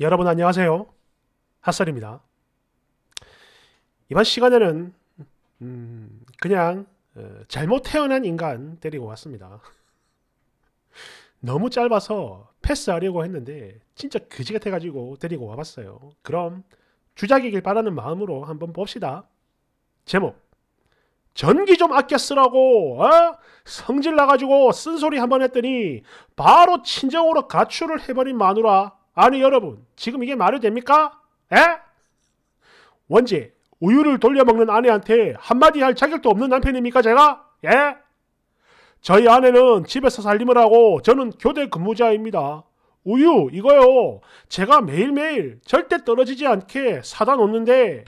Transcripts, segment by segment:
여러분 안녕하세요. 핫설입니다. 이번 시간에는 음 그냥 어, 잘못 태어난 인간 때리고 왔습니다. 너무 짧아서 패스하려고 했는데 진짜 그지 같아가지고 데리고 와봤어요. 그럼 주작이길 바라는 마음으로 한번 봅시다. 제목 전기 좀 아껴 쓰라고 어? 성질 나가지고 쓴소리 한번 했더니 바로 친정으로 가출을 해버린 마누라 아니 여러분 지금 이게 말이 됩니까? 에? 예? 원제 우유를 돌려먹는 아내한테 한마디 할 자격도 없는 남편입니까 제가? 예? 저희 아내는 집에서 살림을 하고 저는 교대 근무자입니다. 우유 이거요 제가 매일매일 절대 떨어지지 않게 사다 놓는데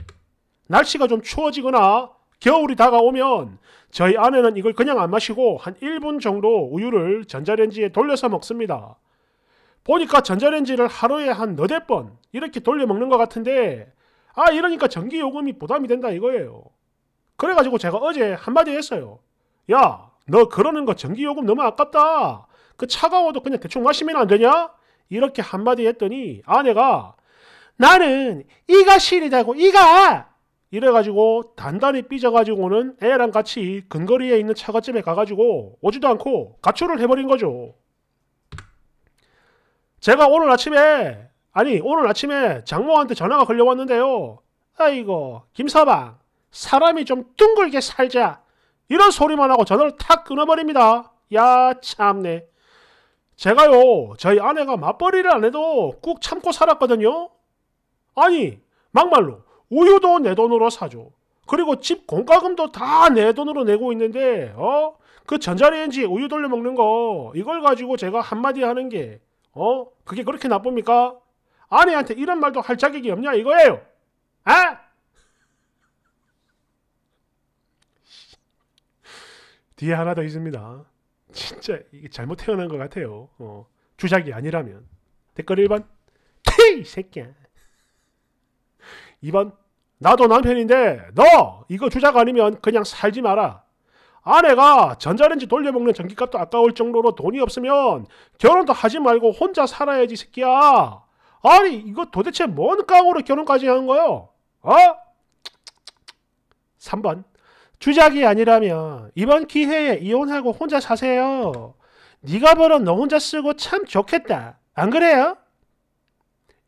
날씨가 좀 추워지거나 겨울이 다가오면 저희 아내는 이걸 그냥 안 마시고 한 1분 정도 우유를 전자레인지에 돌려서 먹습니다. 보니까 전자레인지를 하루에 한 너댓 번 이렇게 돌려 먹는 것 같은데 아 이러니까 전기 요금이 부담이 된다 이거예요. 그래가지고 제가 어제 한마디 했어요. 야 너 그러는 거 전기 요금 너무 아깝다. 그 차가워도 그냥 대충 마시면 안 되냐? 이렇게 한마디 했더니 아내가 나는 이가 시리다고 이가 이래가지고 단단히 삐져가지고는 애랑 같이 근거리에 있는 차가집에 가가지고 오지도 않고 가출을 해버린 거죠. 제가 오늘 아침에 아니 오늘 아침에 장모한테 전화가 걸려왔는데요. 아이고 김서방 사람이 좀 둥글게 살자 이런 소리만 하고 전화를 탁 끊어버립니다. 야 참네. 제가요 저희 아내가 맞벌이를 안 해도 꾹 참고 살았거든요. 아니 막말로 우유도 내 돈으로 사줘. 그리고 집 공과금도 다 내 돈으로 내고 있는데 어? 그 전자레인지 우유 돌려 먹는 거 이걸 가지고 제가 한마디 하는 게 어? 그게 그렇게 나쁩니까? 아내한테 이런 말도 할 자격이 없냐 이거예요. 아? 뒤에 하나 더 있습니다. 진짜 이게 잘못 태어난 것 같아요. 어, 주작이 아니라면. 댓글 1번 테이 새끼야. 2번 나도 남편인데 너 이거 주작 아니면 그냥 살지 마라. 아내가 전자레인지 돌려먹는 전기값도 아까울 정도로 돈이 없으면 결혼도 하지 말고 혼자 살아야지 새끼야. 아니 이거 도대체 뭔 깡으로 결혼까지 한 거요? 어? 3번 주작이 아니라면 이번 기회에 이혼하고 혼자 사세요. 네가 벌어 너 혼자 쓰고 참 좋겠다. 안 그래요?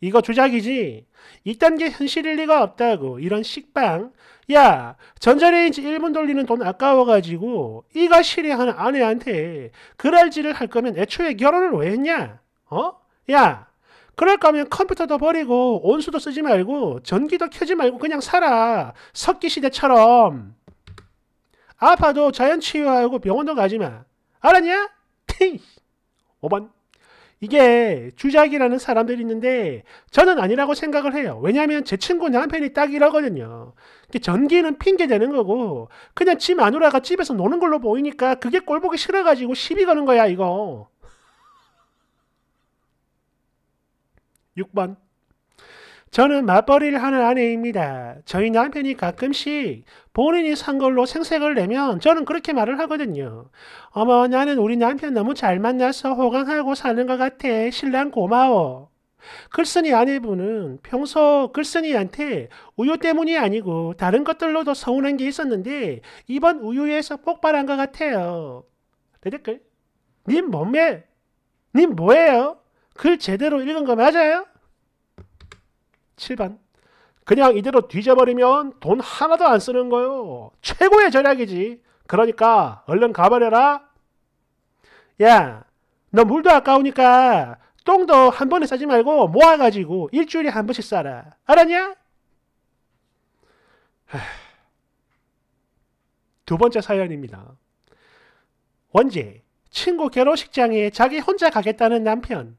이거 조작이지. 이딴게 현실일 리가 없다고. 이런 식빵. 야, 전자레인지 1분 돌리는 돈 아까워가지고, 이가 실의하는 아내한테 그럴 지를할 거면 애초에 결혼을 왜 했냐? 어? 야, 그럴 거면 컴퓨터도 버리고, 온수도 쓰지 말고, 전기도 켜지 말고 그냥 살아. 석기시대처럼. 아파도 자연 치유하고 병원도 가지 마. 알았냐? 5번. 이게 주작이라는 사람들이 있는데 저는 아니라고 생각을 해요. 왜냐하면 제 친구 남편이 딱 이러거든요. 전기는 핑계되는 거고 그냥 집 마누라가 집에서 노는 걸로 보이니까 그게 꼴보기 싫어가지고 시비 거는 거야 이거. 6번 저는 맞벌이를 하는 아내입니다. 저희 남편이 가끔씩 본인이 산 걸로 생색을 내면 저는 그렇게 말을 하거든요. 어머, 나는 우리 남편 너무 잘 만나서 호강하고 사는 것 같아. 신랑 고마워. 글쓴이 아내분은 평소 글쓴이한테 우유 때문이 아니고 다른 것들로도 서운한 게 있었는데 이번 우유에서 폭발한 것 같아요. 댓글. 님 몸매, 님 뭐예요? 글 제대로 읽은 거 맞아요? 7번. 그냥 이대로 뒤져버리면 돈 하나도 안 쓰는 거요. 최고의 절약이지 그러니까 얼른 가버려라. 야, 너 물도 아까우니까 똥도 한 번에 싸지 말고 모아가지고 일주일에 한 번씩 싸라. 알았냐? 두 번째 사연입니다. 원제 친구 결혼식장에 자기 혼자 가겠다는 남편.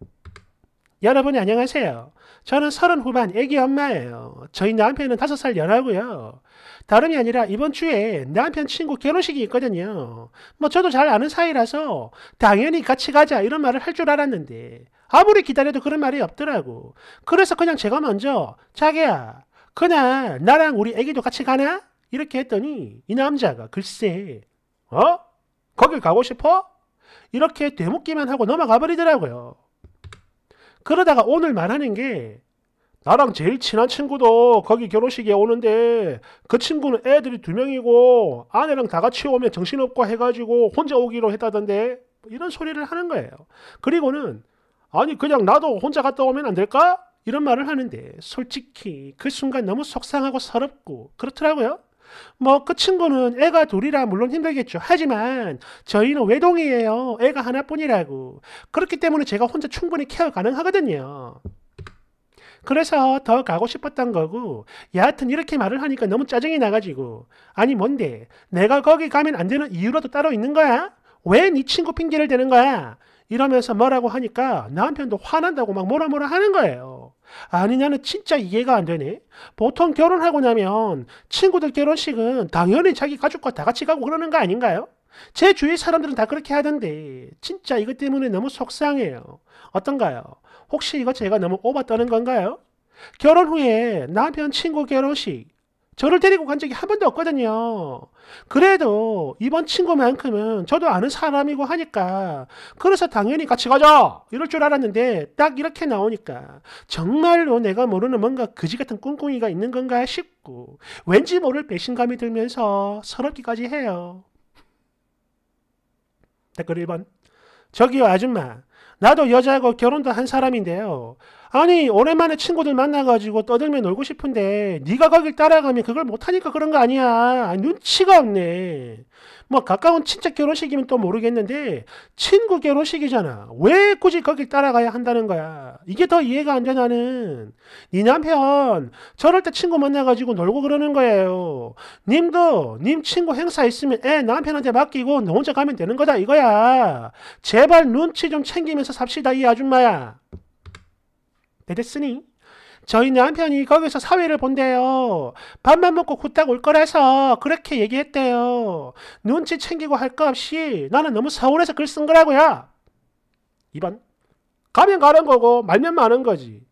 여러분 안녕하세요. 저는 서른 후반 애기 엄마예요. 저희 남편은 다섯 살 연하고요. 다름이 아니라 이번 주에 남편 친구 결혼식이 있거든요. 뭐 저도 잘 아는 사이라서 당연히 같이 가자 이런 말을 할 줄 알았는데 아무리 기다려도 그런 말이 없더라고. 그래서 그냥 제가 먼저 자기야 그날 나랑 우리 애기도 같이 가나? 이렇게 했더니 이 남자가 글쎄 어? 거길 가고 싶어? 이렇게 되묻기만 하고 넘어가 버리더라고요. 그러다가 오늘 말하는 게 나랑 제일 친한 친구도 거기 결혼식에 오는데 그 친구는 애들이 두 명이고 아내랑 다 같이 오면 정신없고 해가지고 혼자 오기로 했다던데 이런 소리를 하는 거예요. 그리고는 아니 그냥 나도 혼자 갔다 오면 안 될까? 이런 말을 하는데 솔직히 그 순간 너무 속상하고 서럽고 그렇더라고요. 뭐그 친구는 애가 둘이라 물론 힘들겠죠. 하지만 저희는 외동이에요. 애가 하나뿐이라고. 그렇기 때문에 제가 혼자 충분히 케어 가능하거든요. 그래서 더 가고 싶었던 거고 여하튼 이렇게 말을 하니까 너무 짜증이 나가지고 아니 뭔데 내가 거기 가면 안 되는 이유라도 따로 있는 거야? 왜네 친구 핑계를 대는 거야? 이러면서 뭐라고 하니까 남편도 화난다고 막 뭐라 뭐라 하는 거예요. 아니냐는 진짜 이해가 안 되네. 보통 결혼하고 나면 친구들 결혼식은 당연히 자기 가족과 다 같이 가고 그러는 거 아닌가요? 제 주위 사람들은 다 그렇게 하던데 진짜 이것 때문에 너무 속상해요. 어떤가요? 혹시 이거 제가 너무 오바 떠는 건가요? 결혼 후에 남편 친구 결혼식 저를 데리고 간 적이 한 번도 없거든요. 그래도 이번 친구만큼은 저도 아는 사람이고 하니까 그래서 당연히 같이 가자 이럴 줄 알았는데 딱 이렇게 나오니까 정말로 내가 모르는 뭔가 그지 같은 꿍꿍이가 있는 건가 싶고 왠지 모를 배신감이 들면서 서럽기까지 해요. 댓글 1번 저기요 아줌마 나도 여자하고 결혼도 한 사람인데요. 아니 오랜만에 친구들 만나가지고 떠들며 놀고 싶은데 네가 거길 따라가면 그걸 못하니까 그런 거 아니야 아니, 눈치가 없네 뭐 가까운 친척 결혼식이면 또 모르겠는데 친구 결혼식이잖아 왜 굳이 거길 따라가야 한다는 거야 이게 더 이해가 안 돼 나는 네 남편 저럴 때 친구 만나가지고 놀고 그러는 거예요 님도 님 친구 행사 있으면 애 남편한테 맡기고 너 혼자 가면 되는 거다 이거야 제발 눈치 좀 챙기면서 삽시다 이 아줌마야 내데으니 저희 남편이 거기서 사회를 본대요. 밥만 먹고 후딱 올 거라서 그렇게 얘기했대요. 눈치 챙기고 할 거 없이 나는 너무 서운해서 글 쓴 거라고요. 2번 가면 가는 거고 말면 마는 거지.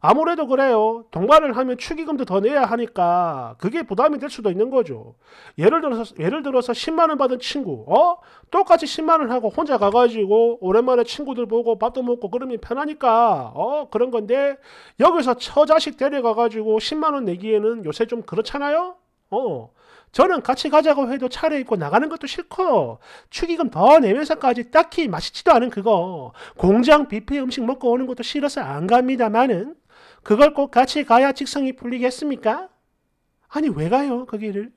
아무래도 그래요. 동반을 하면 축의금도 더 내야 하니까 그게 부담이 될 수도 있는 거죠. 예를 들어서 예를 들어서 10만 원 받은 친구, 어 똑같이 10만 원 하고 혼자 가가지고 오랜만에 친구들 보고 밥도 먹고 그러면 편하니까 어 그런 건데 여기서 처자식 데려가가지고 10만 원 내기에는 요새 좀 그렇잖아요. 어 저는 같이 가자고 해도 차려 입고 나가는 것도 싫고 축의금 더 내면서까지 딱히 맛있지도 않은 그거 공장 뷔페 음식 먹고 오는 것도 싫어서 안 갑니다만은 그걸 꼭 같이 가야 직성이 풀리겠습니까? 아니 왜 가요 그 길을?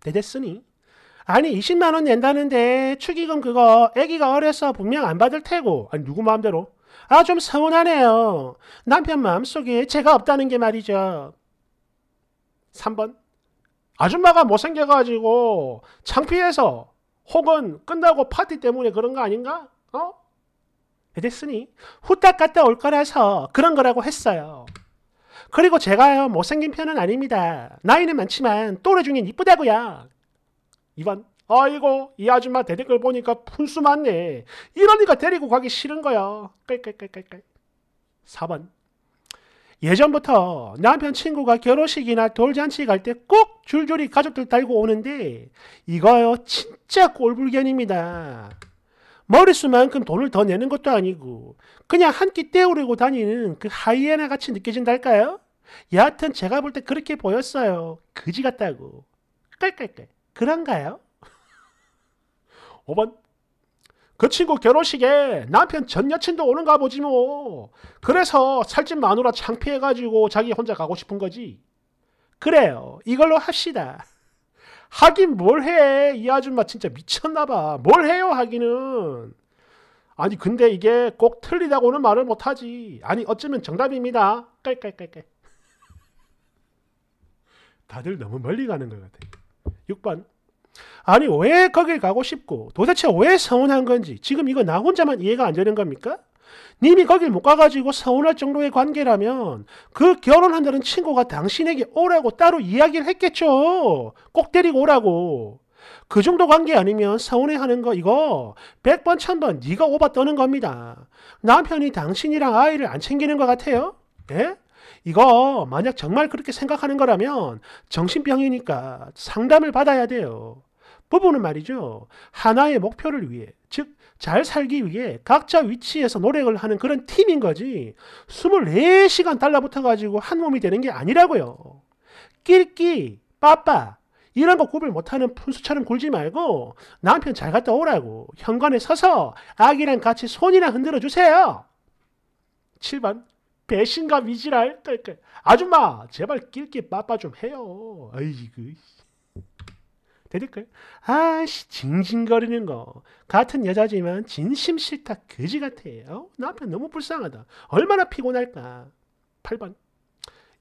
대댔으니 아니 20만원 낸다는데 축의금 그거 애기가 어려서 분명 안 받을 테고 아니 누구 마음대로 아 좀 서운하네요 남편 마음속에 죄가 없다는 게 말이죠 3번 아줌마가 못생겨가지고 창피해서 혹은 끝나고 파티 때문에 그런 거 아닌가? 어? 됐으니 후딱 갔다 올 거라서 그런 거라고 했어요. 그리고 제가요 못생긴 편은 아닙니다. 나이는 많지만 또래 중엔 이쁘다고요. 2번 아이고 이 아줌마 대댓글 보니까 분수 많네. 이러니까 데리고 가기 싫은 거야. 깔깔깔깔깔 4번 예전부터 남편 친구가 결혼식이나 돌잔치 갈 때 꼭 줄줄이 가족들 달고 오는데 이거요 진짜 꼴불견입니다. 머릿수만큼 돈을 더 내는 것도 아니고 그냥 한 끼 때우려고 다니는 그 하이에나 같이 느껴진달까요? 여하튼 제가 볼 때 그렇게 보였어요. 그지 같다고. 깔깔깔. 그런가요? 5번. 그 친구 결혼식에 남편 전 여친도 오는가 보지 뭐. 그래서 살찐 마누라 창피해가지고 자기 혼자 가고 싶은 거지. 그래요. 이걸로 합시다. 하긴 뭘 해. 이 아줌마 진짜 미쳤나봐. 뭘 해요, 하기는. 아니, 근데 이게 꼭 틀리다고는 말을 못하지. 아니, 어쩌면 정답입니다. 깔깔깔깔. 다들 너무 멀리 가는 것 같아. 6번. 아니, 왜 거길 가고 싶고, 도대체 왜 서운한 건지, 지금 이거 나 혼자만 이해가 안 되는 겁니까? 님이 거길 못 가가지고 서운할 정도의 관계라면 그 결혼한다는 친구가 당신에게 오라고 따로 이야기를 했겠죠. 꼭 데리고 오라고. 그 정도 관계 아니면 서운해하는 거 이거 100번 1000번 네가 오바 떠는 겁니다. 남편이 당신이랑 아이를 안 챙기는 것 같아요? 예? 이거 만약 정말 그렇게 생각하는 거라면 정신병이니까 상담을 받아야 돼요. 부부는 말이죠. 하나의 목표를 위해, 즉잘 살기 위해 각자 위치에서 노력을 하는 그런 팀인 거지 24시간 달라붙어 가지고 한 몸이 되는 게 아니라고요. 끼끼, 빠빠 이런 거 구별 못하는 푼수처럼 굴지 말고 남편 잘 갔다 오라고 현관에 서서 아기랑 같이 손이나 흔들어 주세요. 7번 배신감 이지랄 아줌마 제발 끼끼 빠빠 좀 해요. 아이고 배들 아씨 징징거리는 거 같은 여자지만 진심 싫다 그지 같아 어? 남편 너무 불쌍하다 얼마나 피곤할까 8번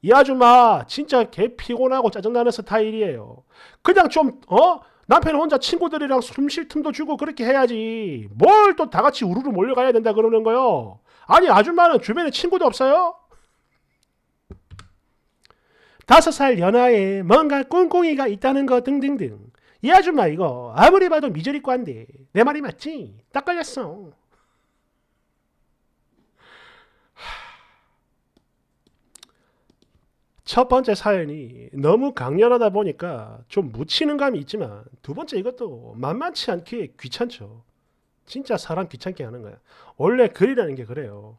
이 아줌마 진짜 개 피곤하고 짜증나는 스타일이에요 그냥 좀 어? 남편 혼자 친구들이랑 숨 쉴 틈도 주고 그렇게 해야지 뭘 또 다 같이 우르르 몰려가야 된다 그러는 거요 아니 아줌마는 주변에 친구도 없어요? 다섯 살 연하에 뭔가 꿍꿍이가 있다는 거 등등등 이 아줌마 이거 아무리 봐도 미저리과인데 내 말이 맞지? 딱 걸렸어. 첫 번째 사연이 너무 강렬하다 보니까 좀 묻히는 감이 있지만 두 번째 이것도 만만치 않게 귀찮죠. 진짜 사람 귀찮게 하는 거야. 원래 글이라는 게 그래요.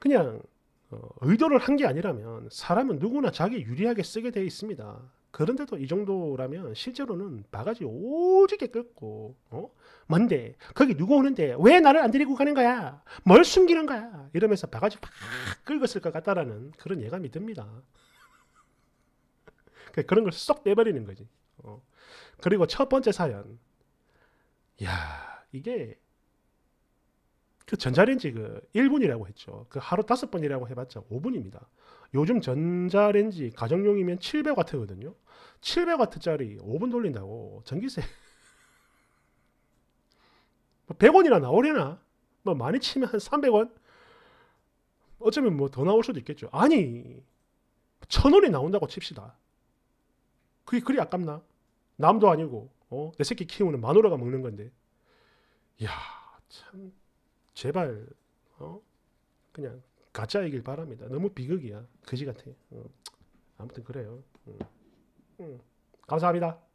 그냥 어, 의도를 한 게 아니라면 사람은 누구나 자기 유리하게 쓰게 되 있습니다. 그런데도 이 정도라면 실제로는 바가지 오지게 끌고 어? 뭔데? 거기 누구 오는데? 왜 나를 안 데리고 가는 거야? 뭘 숨기는 거야? 이러면서 바가지 팍 긁었을 것 같다라는 그런 예감이 듭니다. 그, 그런 걸 쏙 내버리는 거지. 어. 그리고 첫 번째 사연. 야 이게 그 전자레인지 그 1분이라고 했죠. 그 하루 5 번이라고 해봤자 5분입니다. 요즘 전자레인지 가정용이면 7 0 0와트거든요7 0 0와트짜리 5분 돌린다고 전기세 100원이나 뭐 나오려나? 뭐 많이 치면 한 300원? 어쩌면 뭐 더 나올 수도 있겠죠. 아니, 1 0 0 0 원이 나온다고 칩시다. 그게 그리 아깝나? 남도 아니고 어? 내 새끼 키우는 마누라가 먹는 건데. 야, 참 제발 어? 그냥 가짜이길 바랍니다. 너무 비극이야. 거지 같아. 어. 아무튼 그래요. 음. 음. 감사합니다.